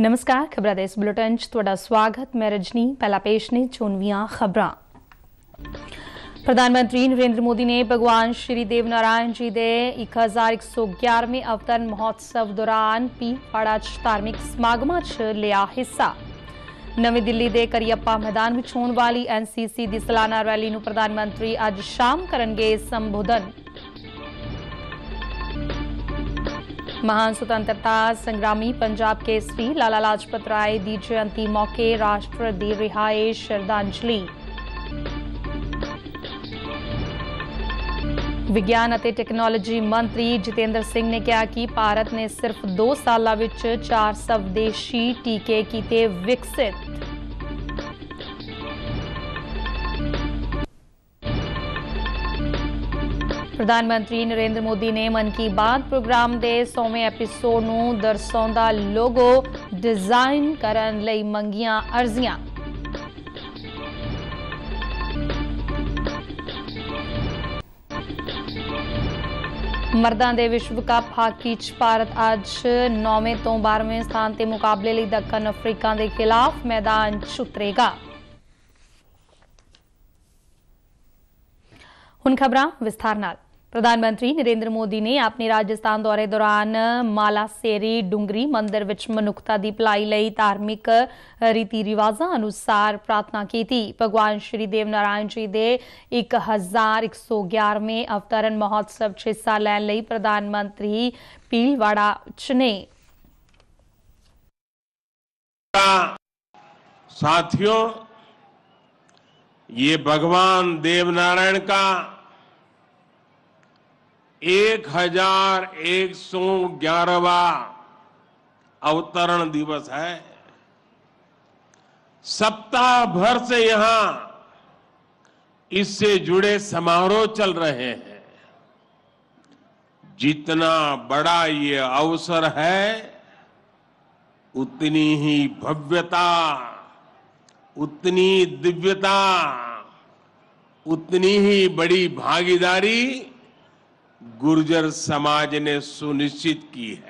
ਨਮਸਕਾਰ ਖਬਰਾਂ ਦੇ ਇਸ ਬੁਲੇਟਿਨ 'ਚ ਤੁਹਾਡਾ ਸਵਾਗਤ ਮੈਂ ਰਜਨੀ ਪਹਿਲਾ ਪੇਸ਼ ਨੇ ਚੋਣਵੀਆਂ ਖਬਰਾਂ ਪ੍ਰਧਾਨ ਮੰਤਰੀ ਨਰਿੰਦਰ ਮੋਦੀ ਨੇ ਭਗਵਾਨ ਸ਼੍ਰੀ ਦੇਵ ਨਾਰਾਇਣ ਜੀ ਦੇ 1111ਵੇਂ ਅਵਤਾਰ ਮਹੋਤਸਵ ਦੌਰਾਨ ਪੀ ਪਾੜਾ 'ਚ ਧਾਰਮਿਕ ਸਮਾਗਮਾਂ 'ਚ ਲਿਆ ਹਿੱਸਾ ਨਵੀਂ ਦਿੱਲੀ ਦੇ ਕਰੀਅੱਪਾ ਮੈਦਾਨ ਵਿੱਚ ਹੋਣ ਵਾਲੀ ਐਨਸੀਸੀ ਦੀ ਸਾਲਾਨਾ ਰੈਲੀ ਨੂੰ ਪ੍ਰਧਾਨ ਮੰਤਰੀ ਅੱਜ ਸ਼ਾਮ ਕਰਨਗੇ ਸੰਬੋਧਨ ਮਹਾਨ ਸੁਤੰਤਰਤਾ ਸੰਗਰਾਮੀ ਪੰਜਾਬ ਕੇ ਐਸਪੀ ਲਾਲਾ ਲਾਜਪਤ ਰਾਏ ਦੀ ਜਯੰਤੀ ਮੌਕੇ ਰਾਸ਼ਟਰ ਦੀ ਰਿਹਾਈ ਸ਼ਰਧਾਂਜਲੀ ਵਿਗਿਆਨ ਅਤੇ ਟੈਕਨੋਲੋਜੀ ਮੰਤਰੀ ਜਤਿੰਦਰ ਸਿੰਘ ਨੇ ਕਿਹਾ ਕਿ ਭਾਰਤ ਨੇ ਸਿਰਫ 2 ਸਾਲਾਂ ਵਿੱਚ 4 ਸਵਦੇਸ਼ੀ ਟੀਕੇ ਕੀਤੇ ਵਿਕਸਿਤ ਪ੍ਰਧਾਨ ਮੰਤਰੀ ਨਰਿੰਦਰ ਮੋਦੀ ਨੇ ਮਨ ਕੀ ਬਾਤ ਪ੍ਰੋਗਰਾਮ ਦੇ 100ਵੇਂ ਐਪੀਸੋਡ ਨੂੰ ਦਰਸਾਉਂਦਾ ਲੋਗੋ ਡਿਜ਼ਾਈਨ ਕਰਨ ਲਈ ਮੰਗੀਆਂ ਅਰਜ਼ੀਆਂ ਮਰਦਾਂ ਦੇ ਵਿਸ਼ਵ ਕੱਪ ਹਾਕੀ 'ਚ ਭਾਰਤ ਅੱਜ 9ਵੇਂ ਤੋਂ 12ਵੇਂ ਸਥਾਨ ਤੇ ਮੁਕਾਬਲੇ ਲਈ ਦੱਖਣ ਅਫਰੀਕਾ ਦੇ ਖਿਲਾਫ ਮੈਦਾਨ 'ਚ ਉਤਰੇਗਾ। ਹੁਣ ਖਬਰਾਂ ਵਿਸਥਾਰ ਨਾਲ प्रधानमंत्री नरेंद्र मोदी ने अपने राजस्थान दौरे दौरान मालासेरी डूंगरी मंदिर विच मनुखता की भलाई लई धार्मिक रीति रिवाजा अनुसार प्रार्थना की भगवान श्री देव नारायण जी दे एक हजार एक सौ ग्यारहवें अवतरण महोत्सव च हिस्सा लैन लई प्रधानमंत्री पीलवाड़ा च ने साथियों ये भगवान देव नारायण का एक हजार एक सौ ग्यारहवा अवतरण दिवस है सप्ताह भर से यहां इससे जुड़े समारोह चल रहे हैं जितना बड़ा ये अवसर है उतनी ही भव्यता उतनी दिव्यता उतनी ही बड़ी भागीदारी गुर्जर समाज ने सुनिश्चित की है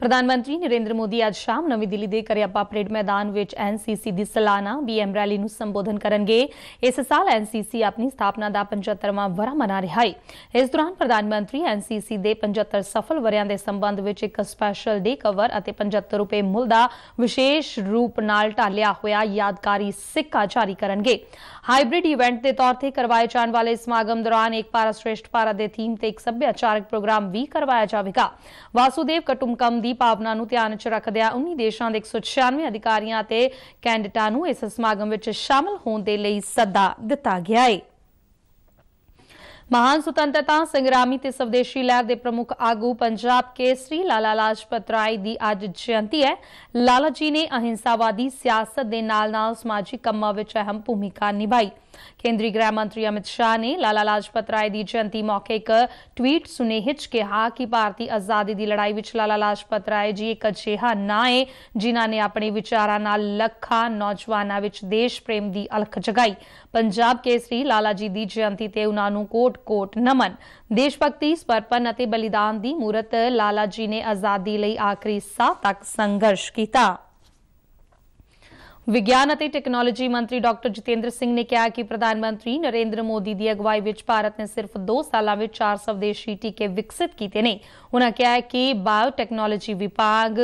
ਪ੍ਰਧਾਨ ਮੰਤਰੀ ਨਰਿੰਦਰ ਮੋਦੀ ਅੱਜ ਸ਼ਾਮ ਨਵੀਂ ਦਿੱਲੀ ਦੇ ਕਰਿਆਪਾ ਪਰੇਡ ਮੈਦਾਨ ਵਿੱਚ ਐਨਸੀਸੀ ਦੀ ਸਲਾਨਾ ਬੀਐਮ ਰੈਲੀ ਨੂੰ ਸੰਬੋਧਨ ਕਰਨਗੇ ਇਸ ਸਾਲ ਐਨਸੀਸੀ ਆਪਣੀ ਸਥਾਪਨਾ ਦਾ 75ਵਾਂ ਵਰ੍ਹਾ ਮਨਾ ਰਿਹਾ ਹੈ ਇਸ ਦੌਰਾਨ ਪ੍ਰਧਾਨ ਮੰਤਰੀ ਐਨਸੀਸੀ ਦੇ 75 ਸਫਲ ਵਰਿਆਂ ਦੇ ਸੰਬੰਧ ਵਿੱਚ ਇੱਕ ਸਪੈਸ਼ਲ ਡੇ ਕਵਰ ਅਤੇ 75 ਰੁਪਏ ਮੁੱਲ ਦਾ ਵਿਸ਼ੇਸ਼ ਰੂਪ ਨਾਲ ਢਾਲਿਆ ਹੋਇਆ ਯਾਦਗਾਰੀ ਸਿੱਕਾ ਜਾਰੀ ਕਰਨਗੇ ਹਾਈਬ੍ਰਿਡ ਇਵੈਂਟ ਦੇ ਤੌਰ ਤੇ ਕਰਵਾਏ ਜਾਣ ਵਾਲੇ ਇਸ ਸਮਾਗਮ ਦੌਰਾਨ ਇੱਕ ਪਾਰਾ ਸ਼੍ਰੇਸ਼ਟ ਪਾਰਾ ਦੇ ਥੀਮ ਤੇ ਇੱਕ ਸੱਭਿਆਚਾਰਕ ਪ੍ਰੋਗਰਾਮ ਵੀ ਕਰਵਾਇਆ ਜਾਵੇਗਾ ਵਾਸੂਦੇਵ ਕਟੁਮਕਮ ਦੀ ਭਾਵਨਾ ਨੂੰ ਧਿਆਨ ਵਿੱਚ ਰੱਖਦਿਆਂ 19 ਦੇਸ਼ਾਂ ਦੇ 196 ਅਧਿਕਾਰੀਆਂ ਤੇ ਕੈਂਡੀਡੇਟਾਂ ਨੂੰ ਇਸ ਸਮਾਗਮ ਵਿੱਚ ਸ਼ਾਮਲ ਹੋਣ ਦੇ ਲਈ ਸੱਦਾ ਦਿੱਤਾ ਗਿਆ ਹੈ ਮਹਾਨ ਸੁਤੰਤਰਤਾ ਸੰਗਰਾਮੀ ਤੇ ਸਵਦੇਸ਼ੀ ਲਹਿਰ ਦੇ ਪ੍ਰਮੁੱਖ ਆਗੂ ਪੰਜਾਬ ਕੇਸਰੀ ਲਾਲਾ ਲਾਜਪਤ ਰਾਏ ਦੀ ਅੱਜ ਜਯੰਤੀ ਹੈ ਲਾਲਾ ਜੀ ਨੇ ਅਹਿੰਸਾਵਾਦੀ ਸਿਆਸਤ ਦੇ ਨਾਲ ਨਾਲ ਸਮਾਜਿਕ ਕੰਮਾਂ ਵਿੱਚ ਅਹਿਮ ਭੂਮਿਕਾ ਨਿਭਾਈ ਕੇਂਦਰੀ ਗ੍ਰਹਿ ਮੰਤਰੀ ਅਮਿਤ ਸ਼ਾਹ ਨੇ ਲਾਲਾ ਲਾਜਪਤ ਰਾਏ ਦੀ ਜਯੰਤੀ ਮੌਕੇ ਇੱਕ ਟਵੀਟ ਸੁਨੇਹੇ 'ਚ ਕਿਹਾ ਕਿ ਭਾਰਤੀ ਆਜ਼ਾਦੀ ਦੀ ਲੜਾਈ ਵਿੱਚ ਲਾਲਾ ਲਾਜਪਤ ਰਾਏ ਜੀ ਇੱਕ ਅਜਿਹਾ ਨਾਂ ਹੈ ਜਿਨ੍ਹਾਂ ਨੇ ਆਪਣੇ ਵਿਚਾਰਾਂ ਨਾਲ ਲੱਖਾਂ ਨੌਜਵਾਨਾਂ ਵਿੱਚ ਦੇਸ਼ ਪ੍ਰੇਮ ਦੀ ਅਲਖ ਜਗਾਈ ਪੰਜਾਬ ਕੇਸਰੀ ਲਾਲਾ ਜੀ ਦੀ ਜਯੰਤੀ ਤੇ ਉਹਨਾਂ ਨੂੰ ਕੋਟ-ਕੋਟ ਨਮਨ ਦੇਸ਼ ਭਗਤੀ ਸਮਰਪਣ ਅਤੇ ਬਲੀਦਾਨ ਦੀ ਮੂਰਤ ਲਾਲਾ ਜੀ ਨੇ ਆਜ਼ਾਦੀ ਲਈ ਆਖਰੀ ਸਾਹ ਤੱਕ ਸੰਘਰਸ਼ ਕੀਤਾ ਵਿਗਿਆਨ ਅਤੇ ਟੈਕਨੋਲੋਜੀ ਮੰਤਰੀ ਡਾਕਟਰ ਜਤਿੰਦਰ ਸਿੰਘ ਨੇ ਕਿਹਾ ਕਿ ਪ੍ਰਧਾਨ ਮੰਤਰੀ ਨਰਿੰਦਰ ਮੋਦੀ ਦੀ ਅਗਵਾਈ ਵਿੱਚ ਭਾਰਤ ਨੇ ਸਿਰਫ 2 ਸਾਲਾਂ ਵਿੱਚ 4 ਸਵਦੇਸ਼ੀ ਟੀਕੇ ਵਿਕਸਿਤ ਕੀਤੇ ਨੇ ਉਹਨਾਂ ਕਿਹਾ ਕਿ ਬਾਇਓਟੈਕਨੋਲੋਜੀ ਵਿਭਾਗ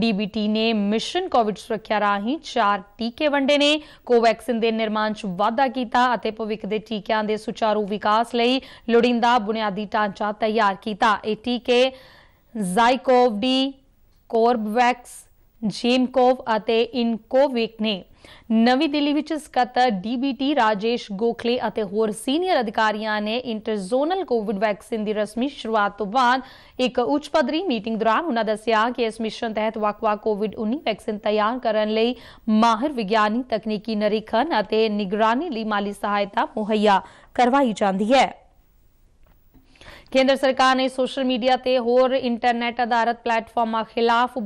ਡੀਬੀਟੀ ਨੇ ਮਿਸ਼ਨ ਕੋਵਿਡ ਸੁਰੱਖਿਆ ਰਾਹੀਂ 4 ਟੀਕੇ ਵੰਡੇ ਨੇ ਕੋਵੈਕਸਿਨ ਦੇ ਨਿਰਮਾਣ 'ਚ ਵਾਧਾ ਕੀਤਾ ਅਤੇ ਭਵਿੱਖ ਦੇ ਟੀਕਿਆਂ ਦੇ ਸੁਚਾਰੂ ਵਿਕਾਸ ਲਈ ਲੋੜੀਂਦਾ ਬੁਨਿਆਦੀ ਢਾਂਚਾ ਤਿਆਰ ਕੀਤਾ ਇਹ ਟੀਕੇ ਜ਼ਾਈਕੋਵ ਡੀ ਕੋਰਬਵੈਕਸ ਜੇਮਕੋਵ ਅਤੇ ਇਨਕੋਵਿਕ ਨੇ ਨਵੀਂ ਦਿੱਲੀ ਵਿੱਚ ਸਕੱਤਰ ਡੀਬੀਟੀ ਰਾਜੇਸ਼ ਗੋਖਲੇ ਅਤੇ ਹੋਰ ਸੀਨੀਅਰ ਅਧਿਕਾਰੀਆਂ ਨੇ ਇੰਟਰਜ਼ੋਨਲ ਕੋਵਿਡ ਵੈਕਸੀਨ ਦੀ ਰਸਮੀ ਸ਼ੁਰੂਆਤ ਤੋਂ ਬਾਅਦ ਇੱਕ ਉੱਚ ਪੱਧਰੀ ਮੀਟਿੰਗ ਦੌਰਾਨ ਉਹਨਾਂ ਦੱਸਿਆ ਕਿ ਇਸ ਮਿਸ਼ਨ ਤਹਿਤ ਵਕਵਾ ਕੋਵਿਡ-19 ਵੈਕਸੀਨ ਤਿਆਰ ਕਰਨ ਲਈ ਮਾਹਿਰ ਵਿਗਿਆਨੀ ਤਕਨੀਕੀ ਨਿਰੀਖਣ ਅਤੇ ਨਿਗਰਾਨੀ ਲਈ ਮਾਲੀ ਸਹਾਇਤਾ ਮੁਹੱਈਆ ਕਰਵਾਈ ਜਾਂਦੀ ਹੈ ਕੇਂਦਰ ਸਰਕਾਰ ਨੇ ਸੋਸ਼ਲ ਮੀਡੀਆ ਤੇ ਹੋਰ ਇੰਟਰਨੈਟ ਆਧਾਰਿਤ ਪਲੇਟਫਾਰਮਾਂ ਖਿਲਾਫ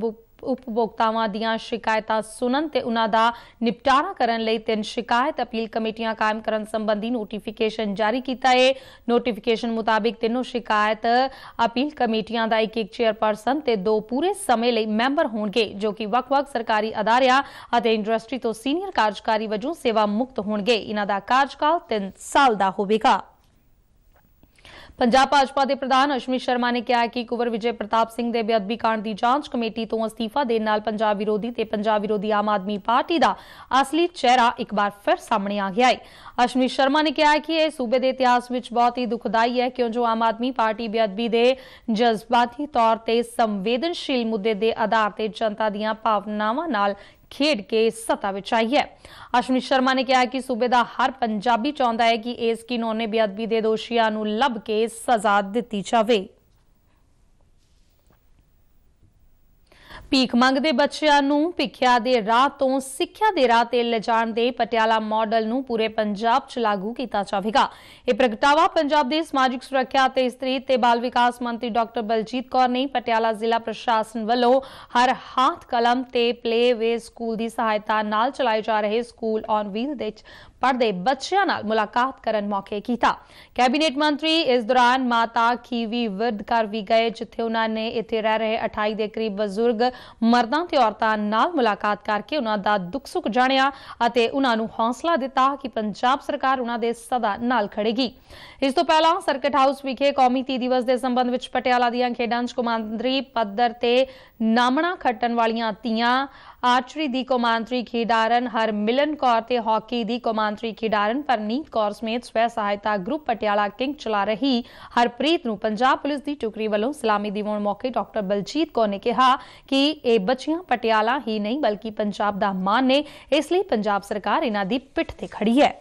ਉਪਭੋਗਤਾਵਾਂ ਦੀਆਂ ਸ਼ਿਕਾਇਤਾਂ ਸੁਣਨ ਤੇ ਉਹਨਾਂ ਦਾ ਨਿਪਟਾਰਾ ਕਰਨ ਲਈ ਤਿੰਨ ਸ਼ਿਕਾਇਤ ਅਪੀਲ ਕਮੇਟੀਆਂ ਕਾਇਮ ਕਰਨ ਸੰਬੰਧੀ ਨੋਟੀਫਿਕੇਸ਼ਨ ਜਾਰੀ ਕੀਤਾ ਹੈ ਨੋਟੀਫਿਕੇਸ਼ਨ ਮੁਤਾਬਿਕ ਤਿੰਨੋਂ ਸ਼ਿਕਾਇਤ ਅਪੀਲ ਕਮੇਟੀਆਂ ਦਾ ਇੱਕ ਇੱਕ ਚੇਅਰਪਰਸਨ ਤੇ ਦੋ ਪੂਰੇ ਸਮੇਂ ਲਈ ਮੈਂਬਰ ਹੋਣਗੇ ਜੋ ਕਿ ਵੱਖ-ਵੱਖ ਸਰਕਾਰੀ ਅਦਾਰਿਆਂ ਅਤੇ ਇੰਡਸਟਰੀ ਤੋਂ ਸੀਨੀਅਰ ਕਾਰਜਕਾਰੀ ਵਜੋਂ ਸੇਵਾ ਮੁਕਤ ਹੋਣਗੇ ਇਹਨਾਂ ਦਾ ਕਾਰਜਕਾਲ 3 ਸਾਲ ਦਾ ਹੋਵੇਗਾ ਪੰਜਾਬ ਭਾਜਪਾ ਦੇ ਪ੍ਰਧਾਨ ਅਸ਼ਮੀ ਸ਼ਰਮਾ ਨੇ ਕਿਹਾ ਕਿ ਕੁਵਰ ਵਿਜੇ ਪ੍ਰਤਾਪ ਸਿੰਘ ਦੇ ਬੇਅਦਬੀ ਕਾਂਡ ਦੀ ਜਾਂਚ ਕਮੇਟੀ ਤੋਂ ਅਸਤੀਫਾ ਦੇਣ ਨਾਲ ਪੰਜਾਬ ਵਿਰੋਧੀ ਤੇ ਪੰਜਾਬ ਵਿਰੋਧੀ ਆਮ ਆਦਮੀ ਪਾਰਟੀ ਦਾ ਅਸਲੀ ਚਿਹਰਾ ਇੱਕ ਵਾਰ ਫਿਰ ਸਾਹਮਣੇ ਆ ਗਿਆ ਹੈ ਅਸ਼ਮੀ ਸ਼ਰਮਾ ਨੇ ਕਿਹਾ ਕਿ ਇਹ ਸੂਬੇ ਦੇ ਇਤਿਹਾਸ ਵਿੱਚ ਬਹੁਤ ਹੀ ਦੁਖਦਾਈ ਹੈ ਕਿਉਂ ਜੋ ਆਮ ਆਦਮੀ ਪਾਰਟੀ ਬੇਅਦਬੀ ਦੇ ਜਜ਼ਬਾਤੀ ਤੌਰ ਤੇ ਸੰਵੇਦਨਸ਼ੀਲ ਮੁੱਦੇ ਦੇ ਆਧਾਰ ਤੇ ਜਨਤਾ ਦੀਆਂ ਭਾਵਨਾਵਾਂ ਨਾਲ ਖੇਡ ਕੇ ਸਤਾ ਵਿੱਚ ਆਈ ਹੈ ਅਸ਼ਵਨੀ ਸ਼ਰਮਾ ਨੇ ਕਿਹਾ ਕਿ ਸੂਬੇ ਦਾ ਹਰ ਪੰਜਾਬੀ ਚਾਹੁੰਦਾ ਹੈ ਕਿ ਇਸ ਕਿਨੋਨੇ ਬੇਅਦਬੀ ਦੇ ਦੋਸ਼ੀਆਂ ਨੂੰ ਲੱਭ ਕੇ ਸਜ਼ਾ ਦਿੱਤੀ ਜਾਵੇ ਪੀਕ ਮੰਗਦੇ ਬੱਚਿਆਂ ਨੂੰ ਪਿੱਖਿਆ ਦੇ ਰਾਹ ਤੋਂ ਸਿੱਖਿਆ ਦੇ ਰਾਹ ਤੇ ਲਿਜਾਣ ਦੇ ਪਟਿਆਲਾ ਮਾਡਲ ਨੂੰ ਪੂਰੇ ਪੰਜਾਬ 'ਚ ਲਾਗੂ ਕੀਤਾ ਜਾਵੇਗਾ ਇਹ ਪ੍ਰਗਟਾਵਾ ਪੰਜਾਬ ਦੇ ਸਮਾਜਿਕ ਸੁਰੱਖਿਆ ਤੇ ਇਸਤਰੀ ਤੇ ਬਾਲ ਵਿਕਾਸ ਮੰਤਰੀ ਡਾਕਟਰ ਬਲਜੀਤ ਕੌਰ ਨੇ ਪਟਿਆਲਾ ਜ਼ਿਲ੍ਹਾ ਪ੍ਰਸ਼ਾਸਨ ਵੱਲੋਂ ਹਰ ਹੱਥ ਕਲਮ ਤੇ ਪਲੇ ਵੇ ਸਕੂਲ ਦੀ ਸਹਾਇਤਾ ਨਾਲ ਚਲਾਏ ਜਾ ਰਹੇ ਸਕੂਲ ਔਨ ਵੀਲ ਦੇ ਪੜਦੇ ਬੱਚਿਆਂ ਨਾਲ ਮੁਲਾਕਾਤ ਕਰਨ ਮੌਕੇ ਕੀਤਾ ਕੈਬਨਿਟ ਮੰਤਰੀ ਇਸ ਦੌਰਾਨ ਮਾਤਾ ਖੀਵੀ ਵਿਰਧ ਕਰ ਵੀ ਗਏ ਜਿੱਥੇ ਉਹਨਾਂ ਨੇ ਇੱਥੇ ਰਹਿ ਰਹੇ 28 ਦੇ ਕਰੀਬ ਬਜ਼ੁਰਗ ਮਰਦਾਂ ਤੇ ਔਰਤਾਂ ਨਾਲ ਮੁਲਾਕਾਤ ਕਰਕੇ ਉਹਨਾਂ ਦਾ ਦੁੱਖ ਸੁੱਖ ਜਾਣਿਆ ਅਤੇ ਉਹਨਾਂ ਨੂੰ ਹੌਸਲਾ ਦਿੱਤਾ ਕਿ ਪੰਜਾਬ ਸਰਕਾਰ ਉਹਨਾਂ ਦੇ ਸਦਾ ਨਾਲ ਖੜੇਗੀ ਇਸ ਤੋਂ ਪਹਿਲਾਂ ਸਰਕਟ ਹਾਊਸ ਵਿਖੇ ਕੌਮੀ ਤੀ ਦਿਵਸ ਦੇ ਸੰਬੰਧ ਵਿੱਚ ਪਟਿਆਲਾ ਦੀਆਂ ਖੇਡਾਂ 'ਚ ਕੌਮਾਂਤਰੀ ਪੱਦਰ ਤੇ ਨਾਮਣਾ ਖੱਟਣ ਵਾਲੀਆਂ ਤੀਆਂ ਆਰਚਰੀ ਦੀ ਕੌਮਾਂਤਰੀ ਖਿਡਾਰਨ ਹਰਮਿਲਨ ਕੌਰ ਤੇ ਹਾਕੀ ਦੀ ਕੌਮਾਂਤਰੀ ਖਿਡਾਰਨ ਪਰਨੀਤ ਕੌਰ ਸਮੇਤ ਸਵੈ ਸਹਾਇਤਾ ਗਰੁੱਪ ਪਟਿਆਲਾ ਕਿੰਗ ਚਲਾ ਰਹੀ ਹਰਪ੍ਰੀਤ ਨੂੰ ਪੰਜਾਬ ਪੁਲਿਸ ਦੀ ਟੁਕੜੀ ਵੱਲੋਂ ਸਲਾਮੀ ਦਿਵਾਉਣ ਮੌਕੇ ਡਾਕਟਰ ਬਲਜੀਤ ਕੌਰ ਨੇ ਕਿਹਾ ਕਿ ਇਹ ਬੱਚੀਆਂ ਪਟਿਆਲਾ ਹੀ ਨਹੀਂ ਬਲਕਿ ਪੰਜਾਬ ਦਾ ਮਾਣ ਨੇ ਇਸ ਲਈ ਪੰਜਾਬ ਸਰਕਾਰ ਇਹਨਾਂ ਦੀ ਪਿੱਠ ਤੇ ਖੜੀ ਹੈ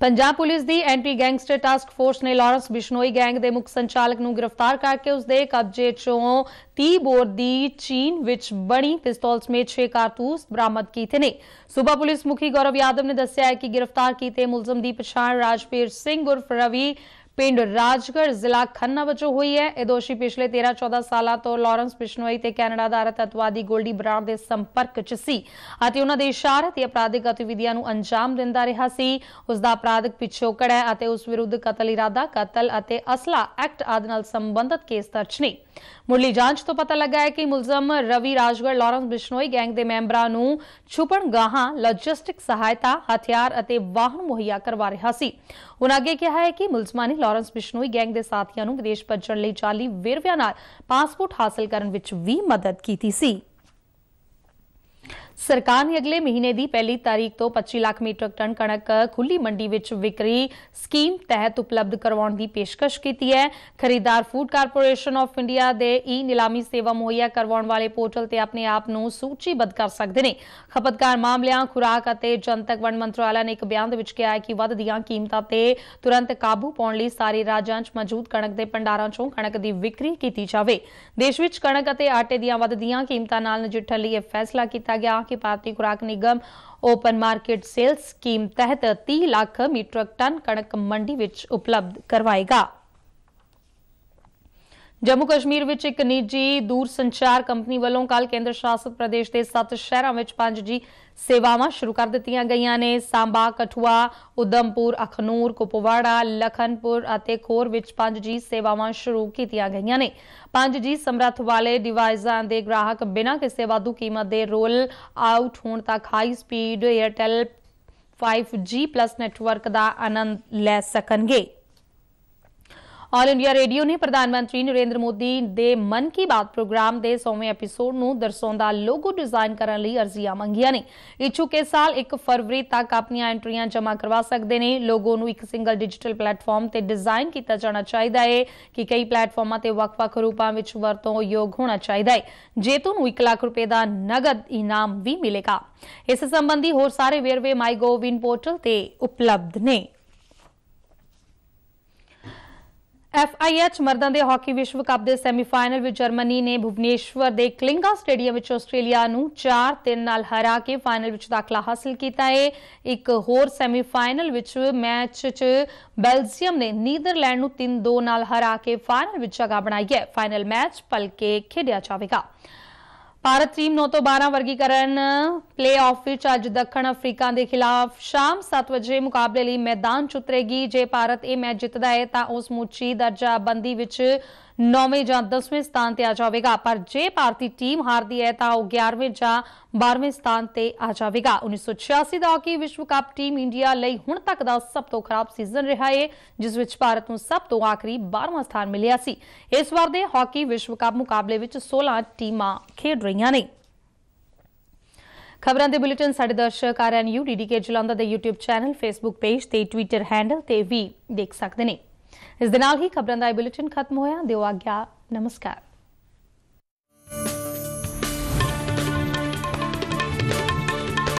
ਪੰਜਾਬ ਪੁਲਿਸ ਦੀ ਐਂਟੀ ਗੈਂਗਸਟਰ ਟਾਸਕ ਫੋਰਸ ਨੇ ਲਾਰੈਂਸ ਬਿਸ਼ਨੋਈ ਗੈਂਗ ਦੇ ਮੁੱਖ ਸੰਚਾਲਕ ਨੂੰ ਗ੍ਰਿਫਤਾਰ ਕਰਕੇ ਉਸ ਦੇ ਕਬਜ਼ੇ ਚੋਂ 30 ਬੋਰ ਦੀ ਚੀਨ ਵਿੱਚ ਬਣੀ ਪਿਸਤੌਲ ਸਮੇਤ 6 ਕਾਰਤੂਸ ਬਰਾਮਦ ਕੀਤੇ ਨੇ ਸੂਬਾ ਪੁਲਿਸ ਮੁਖੀ ਗੌਰਵ ਯਾਦਵ ਨੇ ਦੱਸਿਆ ਹੈ ਕਿ ਗ੍ਰਿਫਤਾਰ ਕੀਤੇ ਮੁਲਜ਼ਮ ਦੀ ਪਛਾਣ ਰਾਜਪੀਰ ਸਿੰਘ ਉਰਫ ਰਵੀ ਪਿੰਡ ਰਾਜਗੜ ਜ਼ਿਲ੍ਹਾ ਖੰਨਾ ਵਿੱਚ ਹੋਈ ਹੈ ਇਹ ਦੋਸ਼ੀ ਪਿਛਲੇ 13-14 ਸਾਲਾਂ ਤੋਂ ਲਾਰੈਂਸ ਬਿਸ਼ਨੋਈ ਤੇ ਕੈਨੇਡਾ ਦਾ ਅਤਵਾਦੀ ਗੋਲਡੀ ਬਰਾੜ ਦੇ ਸੰਪਰਕ 'ਚ ਸੀ ਅਤੇ ਉਹਨਾਂ ਦੇ ਇਸ਼ਾਰੇ ਤੇ ਅਪਰਾਧਿਕ ਗਤੀਵਿਧੀਆਂ ਨੂੰ ਅੰਜਾਮ ਦਿੰਦਾ ਰਿਹਾ ਸੀ ਉਸ ਦਾ ਅਪਰਾਧਿਕ ਪਿਛੋਕੜ ਹੈ ਅਤੇ ਉਸ ਵਿਰੁੱਧ ਕਤਲ ਇਰਾਦਾ ਕਤਲ ਅਤੇ ਅਸਲਾ ਐਕਟ ਆਦਿ ਨਾਲ ਸੰਬੰਧਿਤ ਕੇਸ ਦਰਜ ਨੇ ਮੁਰਲੀ ਜਾਂਚ ਤੋਂ ਪਤਾ ਲੱਗਾ ਹੈ ਕਿ ਮੁਲਜ਼ਮ ਰਵੀ ਰਾਜਗੜ ਲਾਰੈਂਸ ਬਿਸ਼ਨੋਈ ਗੈਂਗ ਦੇ ਮੈਂਬਰਾਂ ਨੂੰ ਛੁਪਣ ਗਾਹਾਂ ਲੌਜਿਸਟਿਕ ਸਹਾਇਤਾ ਹਥਿਆਰ ਅਤੇ ਵਾਹਨ ਮੁਹੱਈਆ ਕਰਵਾ ਰਿਹਾ ਸੀ ਉਹਨਾਂ ਅੱਗੇ ਕਿਹਾ ਹੈ ਕਿ ਮੁਲਜ਼ਮਾਂ ਨੇ ਲਾਰੈਂਸ ਬਿਸ਼ਨੋਈ ਗੈਂਗ ਦੇ ਸਾਥੀਆਂ ਨੂੰ ਵਿਦੇਸ਼ ਭੱਜਣ ਲਈ 40 ਵੇਰਵਿਆਂ ਨਾਲ ਪਾਸਪੋਰਟ ਹਾਸਲ ਕਰਨ ਵਿੱਚ ਵੀ ਮਦਦ ਕੀਤੀ ਸੀ ਸਰਕਾਰ ਨੇ ਅਗਲੇ ਮਹੀਨੇ ਦੀ ਪਹਿਲੀ ਤਾਰੀਖ ਤੋਂ 25 ਲੱਖ ਮੀਟਰਕ ਟਨ ਕਣਕ ਖੁੱਲੀ ਮੰਡੀ ਵਿੱਚ ਵਿਕਰੀ ਸਕੀਮ ਤਹਿਤ ਉਪਲਬਧ ਕਰਵਾਉਣ ਦੀ ਪੇਸ਼ਕਸ਼ ਕੀਤੀ ਹੈ ਖਰੀਦਦਾਰ ਫੂਡ ਕਾਰਪੋਰੇਸ਼ਨ ਆਫ ਇੰਡੀਆ ਦੇ ਈ ਨਿਲਾਮੀ ਸੇਵਾ ਮੁਹੱਈਆ ਕਰਵਾਉਣ ਵਾਲੇ ਪੋਰਟਲ ਤੇ ਆਪਣੇ ਆਪ ਨੂੰ ਸੂਚੀਬੱਧ ਕਰ ਸਕਦੇ ਨੇ ਖਪਤਕਾਰ ਮਾਮਲਿਆਂ ਖੁਰਾਕ ਅਤੇ ਜਨਤਕ ਵੰਡ ਮੰਤਰਾਲਾ ਨੇ ਇੱਕ ਬਿਆਨ ਦੇ ਵਿੱਚ ਕਿਹਾ ਹੈ ਕਿ ਵੱਧਦੀਆਂ ਕੀਮਤਾਂ ਤੇ ਤੁਰੰਤ ਕਾਬੂ ਪਾਉਣ ਲਈ ਸਾਰੇ ਰਾਜਾਂ 'ਚ ਮੌਜੂਦ ਕਣਕ ਦੇ ਭੰਡਾਰਾਂ 'ਚੋਂ ਕਣਕ ਦੀ ਵਿਕਰੀ ਕੀਤੀ ਜਾਵੇ ਦੇਸ਼ ਵਿੱਚ ਕਣਕ ਅਤੇ ਆਟੇ ਦੀਆਂ ਵੱਧਦੀਆਂ ਕੀਮਤਾਂ ਨਾਲ ਨਜਿੱਠਣ ਲਈ ਇਹ ਫੈਸਲਾ ਕੀਤਾ ਗਿਆ ਕਿ ਭਾਰਤੀ ਖੁਰਾਕ ਨਿਗਮ ਓਪਨ ਮਾਰਕੀਟ ਸੇਲ ਸਕੀਮ ਤਹਿਤ 30 ਲੱਖ ਮੀਟਰਕ ਟਨ ਕਣਕ ਮੰਡੀ ਵਿੱਚ ਉਪਲਬਧ ਕਰਵਾਏਗਾ ਜੰਮੂ ਕਸ਼ਮੀਰ ਵਿੱਚ ਇੱਕ ਨਿੱਜੀ ਦੂਰ ਸੰਚਾਰ ਕੰਪਨੀ ਵੱਲੋਂ ਕੱਲ ਕੇਂਦਰ ਸ਼ਾਸਿਤ ਪ੍ਰਦੇਸ਼ ਦੇ 7 ਸ਼ਹਿਰਾਂ ਵਿੱਚ 5G ਸੇਵਾਵਾਂ ਸ਼ੁਰੂ ਕਰ ਦਿੱਤੀਆਂ ਗਈਆਂ ਨੇ ਸਾਂਬਾ, ਕਠੂਆ, ਉਦਮਪੁਰ, ਅਖਨੂਰ, ਕੁਪਵਾੜਾ, ਲਖਨਪੁਰ ਅਤੇ ਖੋਰ ਵਿੱਚ 5G ਸੇਵਾਵਾਂ ਸ਼ੁਰੂ ਕੀਤੀਆਂ ਗਈਆਂ ਨੇ 5G ਸਮਰੱਥ ਵਾਲੇ ਡਿਵਾਈਸਾਂ ਦੇ ਗ੍ਰਾਹਕ ਬਿਨਾਂ ਕਿਸੇ ਵਾਧੂ ਕੀਮਤ ਦੇ ਰੋਲ ਆਊਟ ਹੋਣ ਤੱਕ high speed Airtel 5G+ network ਦਾ ਆਨੰਦ ਲੈ ਸਕਣਗੇ ਆਲ ਇੰਡੀਆ ਰੇਡੀਓ ਨੇ ਪ੍ਰਧਾਨ ਮੰਤਰੀ ਨਰਿੰਦਰ ਮੋਦੀ ਦੇ ਮਨ ਕੀ ਬਾਤ ਪ੍ਰੋਗਰਾਮ ਦੇ 100ਵੇਂ ਐਪੀਸੋਡ ਨੂੰ ਦਰਸਾਉਂਦਾ ਲੋਗੋ ਡਿਜ਼ਾਈਨ ਕਰਨ ਲਈ ਅਰਜ਼ੀਆਂ ਮੰਗੀਆਂ ਨੇ ਇਛੂ ਕੇ ਸਾਲ 1 ਫਰਵਰੀ ਤੱਕ ਆਪਣੀਆਂ ਐਂਟਰੀਆਂ ਜਮ੍ਹਾਂ ਕਰਵਾ ਸਕਦੇ ਨੇ ਲੋਗੋ ਨੂੰ ਇੱਕ ਸਿੰਗਲ ਡਿਜੀਟਲ ਪਲੇਟਫਾਰਮ ਤੇ ਡਿਜ਼ਾਈਨ ਕੀਤਾ ਜਾਣਾ ਚਾਹੀਦਾ ਹੈ ਕਿ ਕਈ ਪਲੇਟਫਾਰਮਾਂ ਤੇ ਵੱਖ-ਵੱਖ ਰੂਪਾਂ ਵਿੱਚ ਵਰਤੋਂ ਯੋਗ ਹੋਣਾ ਚਾਹੀਦਾ ਹੈ ਜੇਤੂ ਨੂੰ 1 ਲੱਖ ਰੁਪਏ ਦਾ ਨਗਦ ਇਨਾਮ ਵੀ ਮਿਲੇਗਾ ਇਸ ਸੰਬੰਧੀ ਹੋਰ ਸਾਰੇ ਵੇਰਵੇ ਮਾਈ ਮਾਈਗੋਵਿਨ ਪੋਰਟਲ ਤੇ ਉਪਲਬਧ ਨੇ ਐਫਆਈਐਚ ਮਰਦਾਂ ਦੇ ਹਾਕੀ ਵਿਸ਼ਵ ਕੱਪ ਦੇ ਸੈਮੀਫਾਈਨਲ ਵਿੱਚ ਜਰਮਨੀ ਨੇ ਭੁਵਨੇਸ਼ਵਰ ਦੇ ਕਲਿੰਗਾ ਸਟੇਡੀਅਮ ਵਿੱਚ ਆਸਟ੍ਰੇਲੀਆ ਨੂੰ 4-3 ਨਾਲ ਹਰਾ ਕੇ ਫਾਈਨਲ ਵਿੱਚ ਦਾਖਲਾ ਹਾਸਲ ਕੀਤਾ ਹੈ ਇੱਕ ਹੋਰ ਸੈਮੀਫਾਈਨਲ ਵਿੱਚ ਮੈਚ 'ਚ ਬੈਲਜੀਅਮ ਨੇ ਨੀਦਰਲੈਂਡ ਨੂੰ 3-2 ਨਾਲ ਹਰਾ ਕੇ ਫਾਈਨਲ ਵਿੱਚ ਜਗ੍ਹਾ ਬਣਾਈ ਹੈ ਫਾਈਨਲ ਮੈਚ ਪਲਕੇ ਖੇਡਿਆ ਜਾਵੇਗਾ ਭਾਰਤ ਟੀਮ 9 ਤੋਂ 12 ਵਰਗੀਕਰਨ ਪਲੇ-ਆਫ ਵਿੱਚ ਅੱਜ ਦੱਖਣ ਅਫਰੀਕਾ ਦੇ ਖਿਲਾਫ ਸ਼ਾਮ 7 ਵਜੇ ਮੁਕਾਬਲੇ ਲਈ ਮੈਦਾਨ ਚੁਤਰੇਗੀ ਜੇ ਭਾਰਤ ਇਹ ਮੈਚ ਜਿੱਤਦਾ ਹੈ ਤਾਂ ਉਸ ਮੁੱਚੀ ਦਰਜਾਬੰਦੀ ਵਿੱਚ 9ਵੇਂ ਜਾਂ 10ਵੇਂ ਸਥਾਨ ਤੇ ਆ ਜਾਵੇਗਾ ਪਰ ਜੇ ਭਾਰਤੀ ਟੀਮ ਹਾਰਦੀ ਹੈ ਤਾਂ ਉਹ 11ਵੇਂ ਜਾਂ 12ਵੇਂ ਸਥਾਨ ਤੇ ਆ ਜਾਵੇਗਾ 1986 ਦਾ ਕੀ ਵਿਸ਼ਵ ਕੱਪ ਟੀਮ ਇੰਡੀਆ ਲਈ ਹੁਣ ਤੱਕ ਦਾ ਸਭ ਤੋਂ ਖਰਾਬ ਸੀਜ਼ਨ ਰਿਹਾ ਹੈ ਜਿਸ ਵਿੱਚ ਭਾਰਤ ਨੂੰ ਸਭ ਤੋਂ ਆਖਰੀ 12ਵਾਂ ਸਥਾਨ ਮਿਲਿਆ ਸੀ ਇਸ ਵਾਰ ਦੇ ਹਾਕੀ ਵਿਸ਼ਵ ਕੱਪ ਮੁਕਾਬਲੇ ਵਿੱਚ 16 ਟੀਮਾਂ ਖੇਡ ਰਹੀਆਂ ਨੇ ਖਬਰਾਂ ਦੇ ਬੁਲੇਟਿਨ ਸਾਡੇ ਦਰਸ਼ਕ ਆਰਐਨਯੂ ਕੇ ਜਲੰਧਰ ਦੇ YouTube ਚੈਨਲ Facebook ਪੇਜ ਤੇ Twitter ਹੈਂਡਲ ਤੇ ਵੀ ਦੇਖ ਸਕਦੇ ਨੇ ਇਸ ਦੇ ਨਾਲ ਹੀ ਖਬਰਾਂ ਦਾ ਇਹ ਬੁਲੇਟਿਨ ਖਤਮ ਹੋਇਆ ਦਿਓ ਆਗਿਆ ਨਮਸਕਾਰ